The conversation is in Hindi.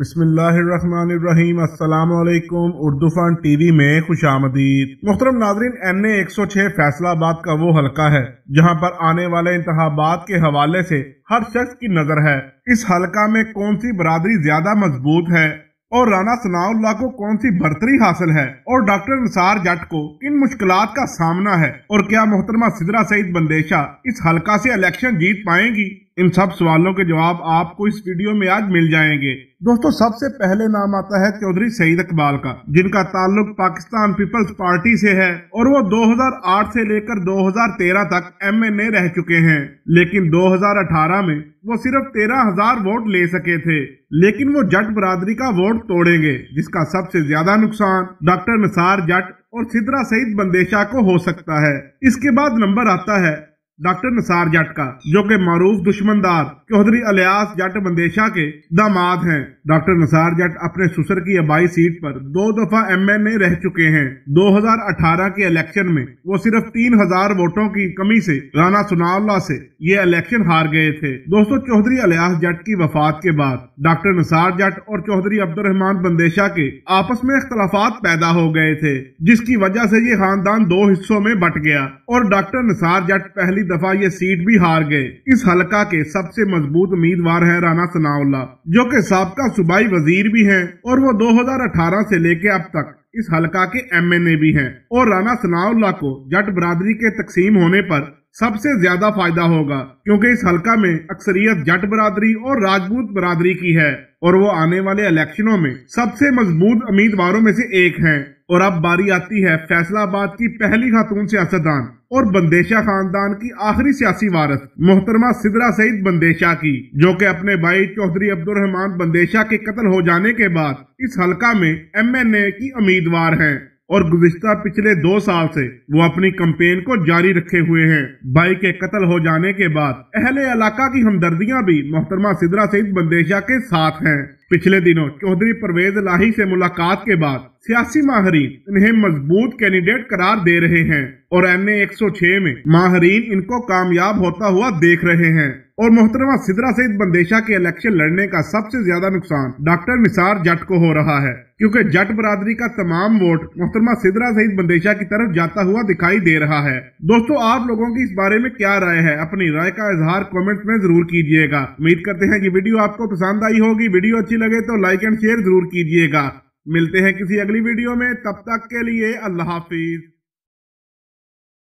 बिस्मिल्लाम असलकुम उर्दू टी वी में खुश आमदीद मुख्तरम नाजरीन एन ए एक सौ छह फैसलाबाद का वो हल्का है जहाँ पर आने वाले इंतबात के हवाले से हर शख्स की नजर है इस हलका में कौन सी बरदरी ज्यादा मजबूत है और राना सनाउल्ला को कौन सी बर्तरी हासिल है और डॉक्टर निसार जट को किन मुश्किल का सामना है और क्या मोहतरमा सिदरा सईद बंदेशा इस हल्का से इलेक्शन जीत पाएंगी इन सब सवालों के जवाब आपको इस वीडियो में आज मिल जाएंगे दोस्तों सबसे पहले नाम आता है चौधरी सईद इकबाल का जिनका ताल्लुक पाकिस्तान पीपल्स पार्टी से है और वो 2008 से लेकर 2013 तक एमएनए रह चुके हैं लेकिन 2018 में वो सिर्फ तेरह हजार वोट ले सके थे लेकिन वो जट बरादरी का वोट तोड़ेंगे जिसका सबसे ज्यादा नुकसान डॉक्टर निसार जट और सिदरा सईद बंदेशा को हो सकता है इसके बाद नंबर आता है डॉक्टर निसार जट का जो कि मरूफ दुश्मनदार चौधरी अलियास जट बंदेशा के दामाद हैं डॉक्टर निसार जट अपने सुसर की अबाई सीट पर दो दफा एमएनए रह चुके हैं 2018 के इलेक्शन में वो सिर्फ तीन हजार वोटों की कमी से राना सुनावला से ये इलेक्शन हार गए थे दोस्तों चौधरी अलियास जट की वफात के बाद डॉक्टर निसार जट और चौधरी अब्दुलरहमान बंदेशा के आपस में अख्तलाफात पैदा हो गए थे जिसकी वजह से ये खानदान दो हिस्सों में बट गया और डॉक्टर निसार जट पहली दफा ये सीट भी हार गए इस हलका के सबसे मजबूत उम्मीदवार है राना सनाउल्ला जो कि सबका सूबाई वजीर भी हैं और वो 2018 से लेके अब तक इस हलका के एमएनए भी हैं और राना सनाउल्ला को जट बरादरी के तकसीम होने पर सबसे ज्यादा फायदा होगा क्योंकि इस हलका में अक्सरियत जट बरादरी और राजपूत बरादरी की है और वो आने वाले इलेक्शनों में सबसे मजबूत उम्मीदवारों में से एक हैं और अब बारी आती है फैसलाबाद की पहली खातून सियासतदान और बंदेशा खानदान की आखिरी सियासी वारस मोहतरमा सिदरा सईद बंदेशा की जो कि अपने भाई चौधरी अब्दुल रहमान बंदेशा के कत्ल हो जाने के बाद इस हलका में एम एन ए की उम्मीदवार हैं और गुजश्ता पिछले दो साल से वो अपनी कंपेन को जारी रखे हुए हैं भाई के कत्ल हो जाने के बाद अहले इलाका की हमदर्दियां भी मोहतरमा सिदरा सईद बंदेशा के साथ हैं पिछले दिनों चौधरी परवेज लाही से मुलाकात के बाद सियासी माहरीन इन्हें मजबूत कैंडिडेट करार दे रहे हैं और एन ए एक सौ छह में माहरीन इनको कामयाब होता हुआ देख रहे हैं और मोहतरमा सिदरा सईद बंदेशा के इलेक्शन लड़ने का सबसे ज्यादा नुकसान डॉक्टर निसार जट को हो रहा है क्योंकि जट बरादरी का तमाम वोट मोहतरमा सिदरा सईद बंदेशा की तरफ जाता हुआ दिखाई दे रहा है दोस्तों आप लोगों की इस बारे में क्या राय है अपनी राय का इजहार कमेंट्स में जरूर कीजिएगा उम्मीद करते हैं कि वीडियो आपको पसंद आई होगी वीडियो अच्छी लगे तो लाइक एंड शेयर जरूर कीजिएगा मिलते हैं किसी अगली वीडियो में तब तक के लिए अल्लाह हाफिज़